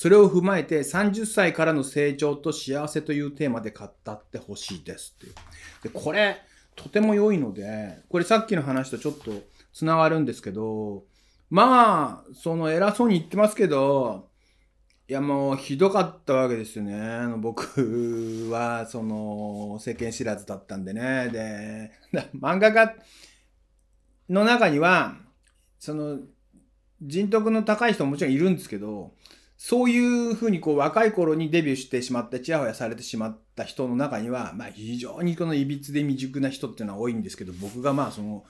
それを踏まえて30歳からの成長と幸せというテーマで語ってほしいですっていう。で、これ、とても良いので、これさっきの話とちょっとつながるんですけど、まあ、その偉そうに言ってますけど、いやもうひどかったわけですよね。僕はその世間知らずだったんでね。で、漫画家の中には、その人徳の高い人ももちろんいるんですけど、そういうふうにこう若い頃にデビューしてしまって、ちやほやされてしまった人の中には、まあ非常にこの歪で未熟な人っていうのは多いんですけど、僕がまあその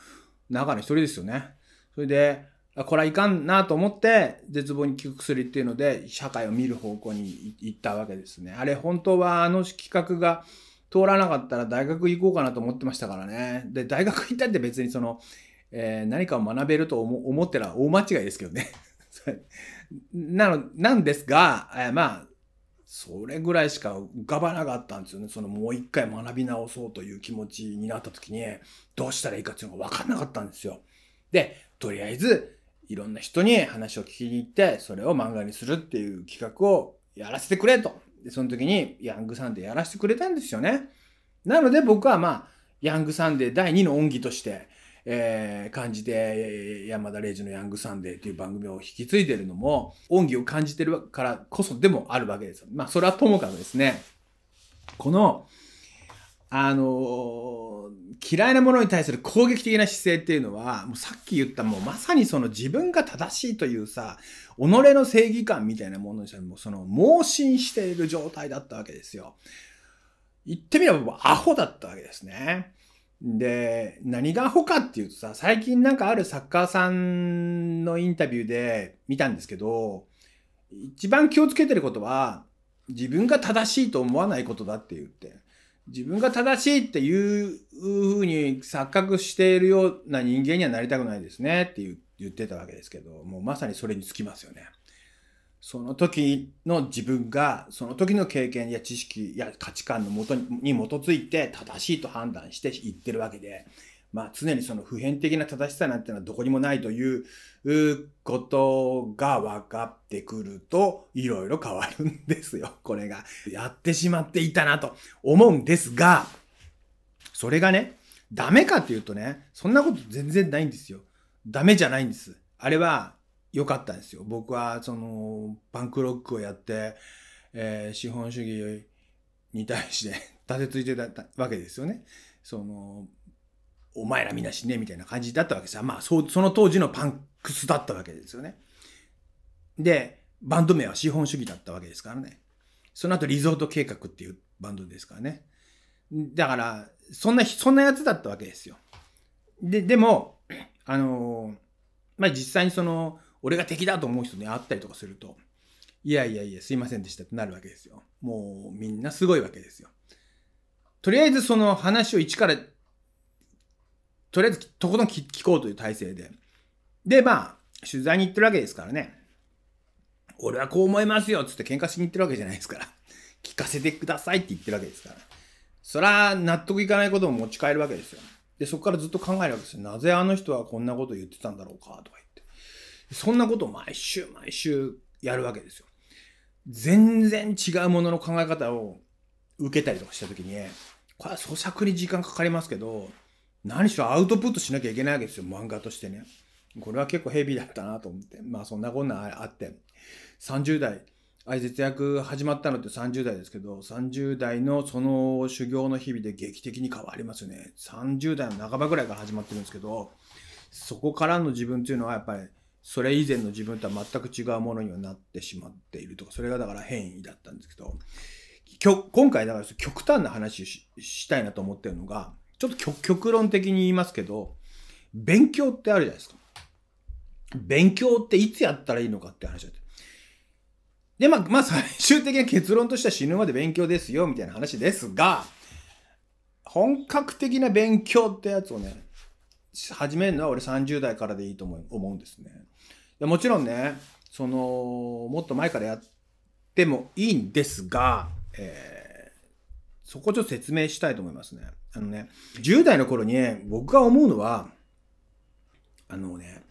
中の一人ですよね。それで、これはいかんなと思って、絶望に効く薬っていうので、社会を見る方向に行ったわけですね。あれ本当はあの企画が通らなかったら大学行こうかなと思ってましたからね。で、大学行ったって別にその、えー、何かを学べると思ってら大間違いですけどね。なの、なんですが、えまあ、それぐらいしか浮かばなかったんですよね。そのもう一回学び直そうという気持ちになった時に、どうしたらいいかっていうのが分かんなかったんですよ。で、とりあえず、いろんな人に話を聞きに行って、それを漫画にするっていう企画をやらせてくれと。で、その時に、ヤングサンデーやらせてくれたんですよね。なので僕はまあ、ヤングサンデー第2の恩義として、えー、感じて山田礼二の「ヤングサンデー」という番組を引き継いでるのも恩義を感じてるからこそでもあるわけですよ。まあそれはともかくですねこのあのー、嫌いなものに対する攻撃的な姿勢っていうのは、もうさっき言ったもうまさにその自分が正しいというさ、己の正義感みたいなものにてもその盲信している状態だったわけですよ。言ってみればアホだったわけですね。で、何が他っていうとさ、最近なんかあるサッカーさんのインタビューで見たんですけど、一番気をつけてることは、自分が正しいと思わないことだって言って。自分が正しいっていうふうに錯覚しているような人間にはなりたくないですねって言ってたわけですけど、もうまさにそれにつきますよね。その時の自分がその時の経験や知識や価値観のもとに基づいて正しいと判断して言ってるわけで、まあ、常にその普遍的な正しさなんてのはどこにもないということが分かってくるといろいろ変わるんですよ これが。やってしまっていたなと思うんですがそれがねダメかっていうとねそんなこと全然ないんですよ。ダメじゃないんです。あれは良かったんですよ。僕はそのパンクロックをやって、えー、資本主義に対して立てついてたわけですよね。そのお前らみんな死ねみたいな感じだったわけですよ。まあその当時のパンクスだったわけですよね。でバンド名は資本主義だったわけですからね。その後リゾート計画っていうバンドですからね。だからそんなそんなやつだったわけですよ。ででもあのまあ実際にその俺が敵だと思う人に会ったりとかすると、いやいやいや、すいませんでしたってなるわけですよ。もうみんなすごいわけですよ。とりあえずその話を一から、とりあえずとことん聞こうという体制で。で、まあ、取材に行ってるわけですからね。俺はこう思いますよっつって喧嘩しに行ってるわけじゃないですから。聞かせてくださいって言ってるわけですから。そら、納得いかないことも持ち帰るわけですよ。で、そこからずっと考えるわけですよ。なぜあの人はこんなこと言ってたんだろうかとか言って。そんなことを毎週毎週やるわけですよ。全然違うものの考え方を受けたりとかした時に、これは創作に時間かかりますけど、何しろアウトプットしなきゃいけないわけですよ、漫画としてね。これは結構ヘビーだったなと思って。まあそんなこんなあって。30代、あい節約始まったのって30代ですけど、30代のその修行の日々で劇的に変わりますよね。30代の半ばぐらいから始まってるんですけど、そこからの自分っていうのはやっぱりそれ以前の自分とは全く違うものにはなってしまっているとか、それがだから変異だったんですけど、今回だから極端な話したいなと思ってるのが、ちょっと極論的に言いますけど、勉強ってあるじゃないですか。勉強っていつやったらいいのかって話だって。で、まあ、まあ、最終的な結論としては死ぬまで勉強ですよ、みたいな話ですが、本格的な勉強ってやつをね、始めるのは俺30代からでいいと思う思うんですね。もちろんね、その、もっと前からやってもいいんですが、えー、そこちょっと説明したいと思いますね。あのね、10代の頃に僕が思うのは、あのね、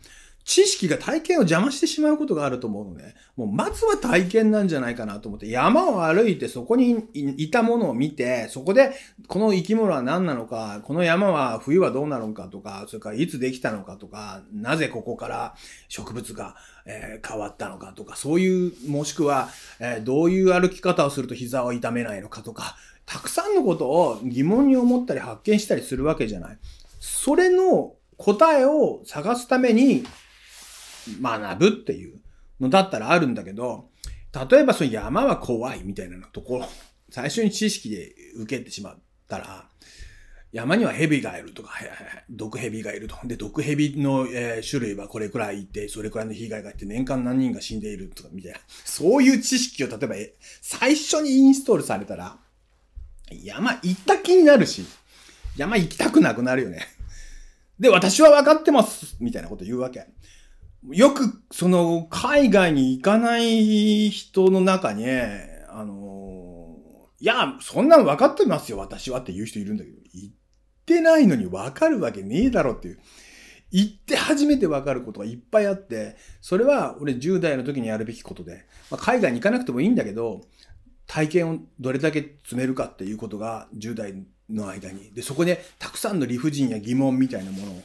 知識が体験を邪魔してしまうことがあると思うので、ね、もうまずは体験なんじゃないかなと思って、山を歩いてそこにいたものを見て、そこでこの生き物は何なのか、この山は冬はどうなのかとか、それからいつできたのかとか、なぜここから植物が、え変わったのかとか、そういう、もしくは、えどういう歩き方をすると膝を痛めないのかとか、たくさんのことを疑問に思ったり発見したりするわけじゃない。それの答えを探すために、学ぶっていうのだったらあるんだけど、例えばその山は怖いみたいなところ、最初に知識で受けてしまったら、山には蛇がいるとか、毒蛇がいると。で、毒蛇の、え種類はこれくらいいて、それくらいの被害があって、年間何人が死んでいるとか、みたいな。そういう知識を例えば、最初にインストールされたら、山行った気になるし、山行きたくなくなるよね。で、私は分かってますみたいなこと言うわけ。よく、その、海外に行かない人の中に、あの、いや、そんなの分かってますよ、私はって言う人いるんだけど、行ってないのに分かるわけねえだろっていう。行って初めて分かることがいっぱいあって、それは俺10代の時にやるべきことで、まあ、海外に行かなくてもいいんだけど、体験をどれだけ詰めるかっていうことが10代の間に。で、そこでたくさんの理不尽や疑問みたいなものを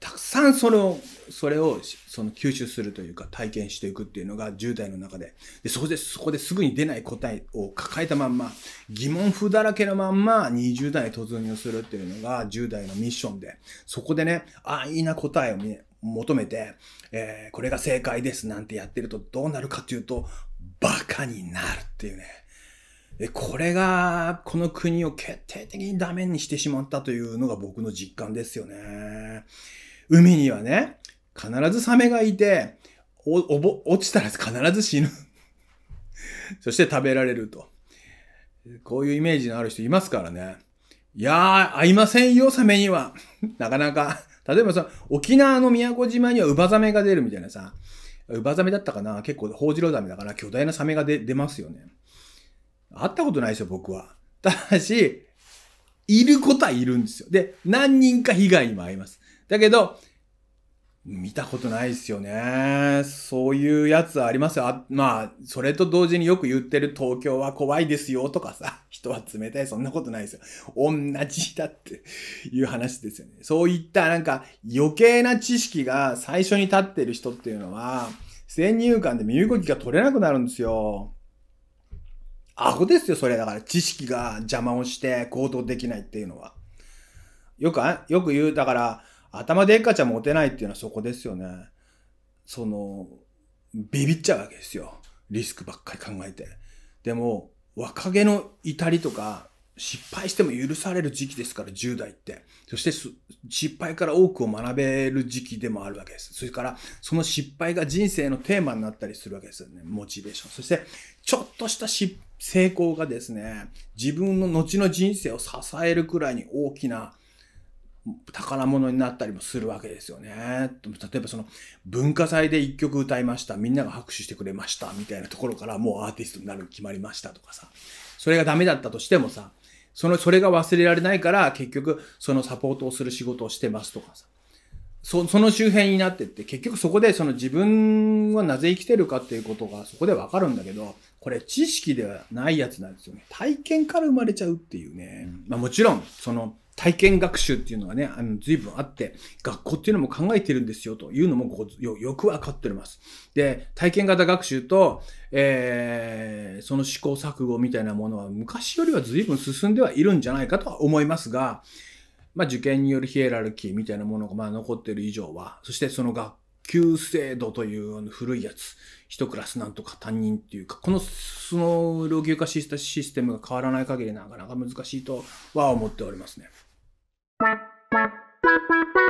たくさんそれを、それをその吸収するというか体験していくっていうのが10代の中で。で、そこで、そこですぐに出ない答えを抱えたまんま、疑問符だらけのまんま20代突入するっていうのが10代のミッションで、そこでね、安易な答えを求めて、えー、これが正解ですなんてやってるとどうなるかというと、バカになるっていうね。これが、この国を決定的にダメにしてしまったというのが僕の実感ですよね。海にはね、必ずサメがいて、おぼ落ちたら 必ず死ぬ。そして食べられると。こういうイメージのある人いますからね。いやー、合いませんよ、サメには。なかなか。例えばさ、沖縄の宮古島にはウバザメが出るみたいなさ、ウバザメだったかな結構、ホウジロザメだから巨大なサメが出ますよね。会ったことないですよ、僕は。ただし、いることはいるんですよ。で、何人か被害にも遭います。だけど、見たことないですよね。そういうやつありますよ。あまあ、それと同時によく言ってる東京は怖いですよとかさ、人は冷たい、そんなことないですよ。同じだっていう話ですよね。そういったなんか余計な知識が最初に立ってる人っていうのは、先入観で身動きが取れなくなるんですよ。アホですよ、それ。だから知識が邪魔をして行動できないっていうのは。よく、よく言う、だから、頭でっかちゃ持てないっていうのはそこですよね。その、ビビっちゃうわけですよ。リスクばっかり考えて。でも、若気の至りとか、失敗しても許される時期ですから、10代って。そして、失敗から多くを学べる時期でもあるわけです。それから、その失敗が人生のテーマになったりするわけですよね。モチベーション。そして、ちょっとした成功がですね、自分の後の人生を支えるくらいに大きな宝物になったりもするわけですよね。例えばその文化祭で一曲歌いました。みんなが拍手してくれました。みたいなところからもうアーティストになるに決まりましたとかさ。それがダメだったとしてもさ、その、それが忘れられないから結局そのサポートをする仕事をしてますとかさ。そその周辺になってって、結局そこでその自分はなぜ生きてるかっていうことがそこでわかるんだけど、これ知識ではないやつなんですよね。体験から生まれちゃうっていうね。うん、まあもちろん、その体験学習っていうのはね、あの随分あって、学校っていうのも考えてるんですよというのもごよよくわかっております。で、体験型学習と、えー、その試行錯誤みたいなものは昔よりは随分進んではいるんじゃないかとは思いますが、まあ、受験によるヒエラルキーみたいなものがまあ残っている以上は、そしてその学級制度という古いやつ、一クラスなんとか担任っていうか、この、その老朽化したシステムが変わらない限りなかなか難しいとは思っておりますね。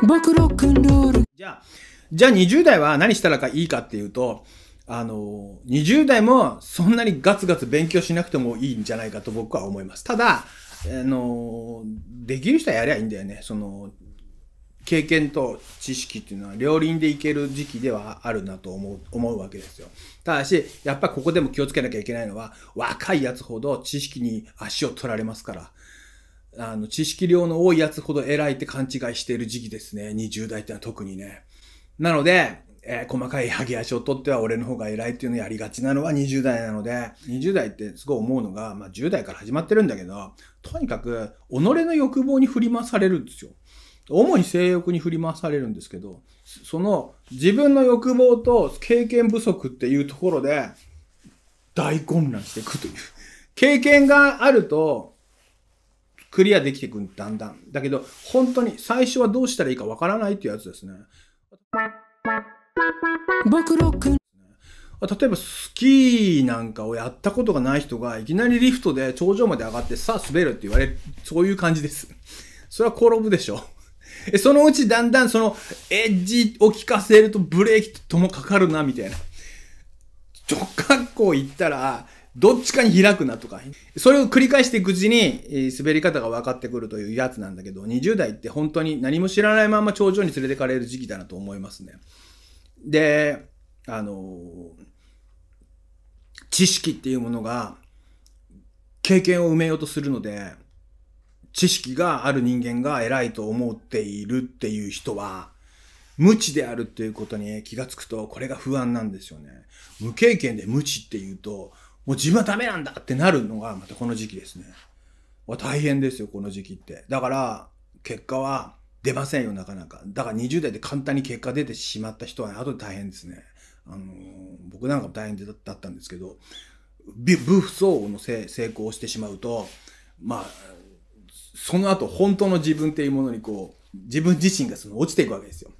僕ロックンロール。じゃあ、じゃあ20代は何したらいいかっていうと、あの、20代もそんなにガツガツ勉強しなくてもいいんじゃないかと僕は思います。ただ、あの、できる人はやりゃいいんだよね。その、経験と知識っていうのは両輪でいける時期ではあるなと思う思うわけですよ。ただし、やっぱここでも気をつけなきゃいけないのは、若いやつほど知識に足を取られますから。あの、知識量の多いやつほど偉いって勘違いしている時期ですね。20代ってのは特にね。なので、えー、細かい剥ぎ足を取っては俺の方が偉いっていうのをやりがちなのは20代なので、20代ってすごい思うのが、まあ、10代から始まってるんだけど、とにかく、己の欲望に振り回されるんですよ。主に性欲に振り回されるんですけど、その自分の欲望と経験不足っていうところで、大混乱していくという。経験があると、クリアできていくんだんだん。だけど、本当に最初はどうしたらいいかわからないっていうやつですね。例えばスキーなんかをやったことがない人がいきなりリフトで頂上まで上がってさあ滑るって言われる、そういう感じです。それは転ぶでしょ。そのうちだんだんそのエッジを効かせるとブレーキともかかるなみたいな。直角行行ったらどっちかに開くなとか。それを繰り返していくうちに滑り方が分かってくるというやつなんだけど、20代って本当に何も知らないまま頂上に連れてかれる時期だなと思いますね。で、あの、知識っていうものが経験を埋めようとするので、知識がある人間が偉いと思っているっていう人は、無知であるっていうことに気がつくと、これが不安なんですよね。無経験で無知っていうと、もう自分はダメなんだってなるのがまたこの時期ですね。大変ですよ、この時期って。だから、結果は、出ませんよ、なかなか。だから20代で簡単に結果出てしまった人は、後で大変ですね。あの、僕なんかも大変だったんですけど、ーフ相応の成功をしてしまうと、まあ、その後、本当の自分っていうものにこう、自分自身がその落ちていくわけですよ。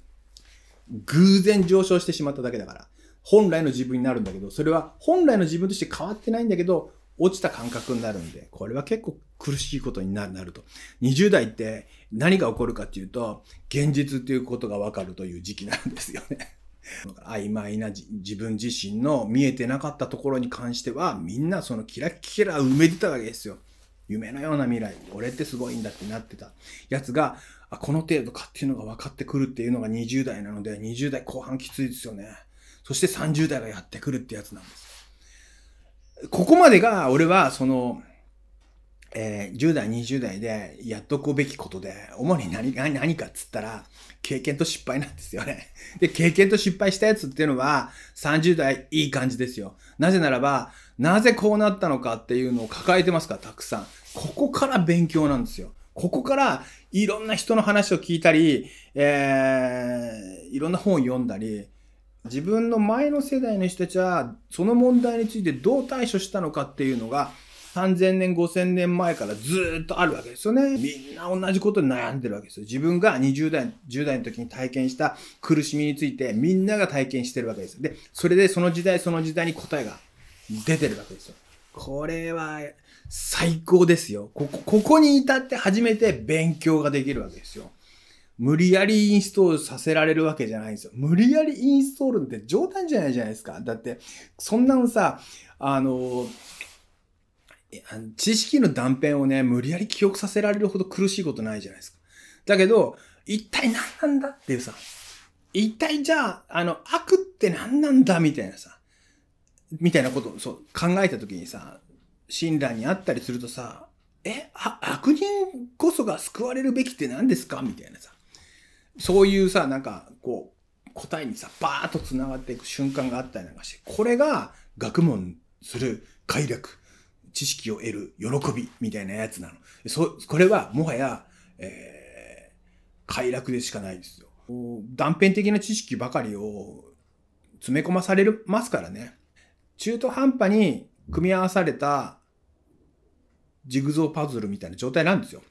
偶然上昇してしまっただけだから。本来の自分になるんだけど、それは本来の自分として変わってないんだけど、落ちた感覚になるんで、これは結構苦しいことになると。20代って何が起こるかっていうと、現実っていうことがわかるという時期なんですよね。曖昧な自分自身の見えてなかったところに関しては、みんなそのキラキラ埋めてたわけですよ。夢のような未来、俺ってすごいんだってなってたやつが、あこの程度かっていうのが分かってくるっていうのが20代なので、20代後半きついですよね。そして30代がやってくるってやつなんです。ここまでが俺はそのえー、10代、20代でやっとくべきことで、主に何が何かっつったら、経験と失敗なんですよね。で、経験と失敗したやつっていうのは、30代いい感じですよ。なぜならば、なぜこうなったのかっていうのを抱えてますから、たくさん。ここから勉強なんですよ。ここからいろんな人の話を聞いたり、えー、いろんな本を読んだり、自分の前の世代の人たちは、その問題についてどう対処したのかっていうのが、3000年、5000年前からずっとあるわけですよね。みんな同じことに悩んでるわけですよ。自分が20代、10代の時に体験した苦しみについてみんなが体験してるわけです。で、それでその時代その時代に答えが出てるわけですよ。これは最高ですよ。ここ、ここに至って初めて勉強ができるわけですよ。無理やりインストールさせられるわけじゃないんですよ。無理やりインストールって冗談じゃないじゃないですか。だって、そんなのさ、あの、知識の断片をね、無理やり記憶させられるほど苦しいことないじゃないですか。だけど、一体何なんだっていうさ、一体じゃあ、あの、悪って何なんだみたいなさ、みたいなことをそう考えた時にさ、親鸞にあったりするとさ、え、あ、悪人こそが救われるべきって何ですかみたいなさ、そういうさ、なんか、こう、答えにさ、バーっと繋がっていく瞬間があったりなんかして、これが学問する快楽。知識を得る喜びみたいなやつなの。そ、これはもはや、えー、快楽でしかないですよ。断片的な知識ばかりを詰め込まされますからね。中途半端に組み合わされたジグゾーパズルみたいな状態なんですよ。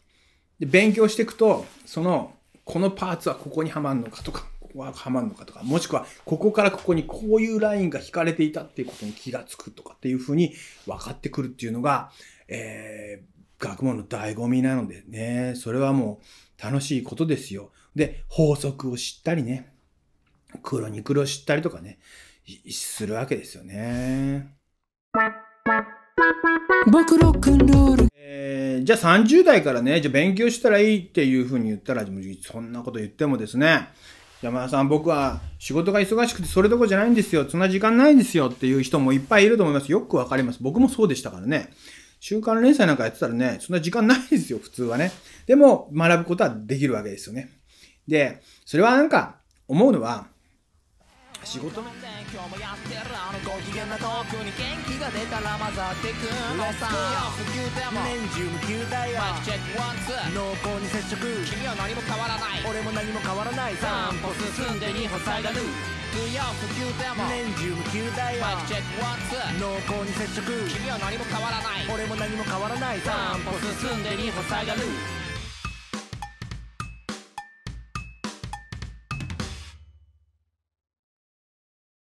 で勉強していくと、その、このパーツはここにはまるのかとか、こははまるのかとか、もしくはここからここにこういうラインが引かれていたっていうことに気がつくとかっていうふうに分かってくるっていうのが、えー、学問の醍醐味なのでね、それはもう楽しいことですよ。で、法則を知ったりね、黒に黒を知ったりとかね、するわけですよね。僕ロックンロール。えじゃあ30代からね、じゃあ勉強したらいいっていうふうに言ったら、そんなこと言ってもですね、山田さん、僕は仕事が忙しくてそれどころじゃないんですよ。そんな時間ないんですよっていう人もいっぱいいると思います。よくわかります。僕もそうでしたからね。週刊連載なんかやってたらね、そんな時間ないですよ、普通はね。でも、学ぶことはできるわけですよね。で、それはなんか、思うのは、仕事面今日もやってるあのご機嫌なトークに元気が出たら混ざってくのさ夜9でも年中無休だよマイクチェックワンツー濃厚に接触君は何も変わらない俺も何も変わらない散歩進んで2歩塞がる不要不急でも年中無休だよマイクチェックワンツー濃厚に接触君は何も変わらない俺も何も変わらない散歩進んで2歩塞がる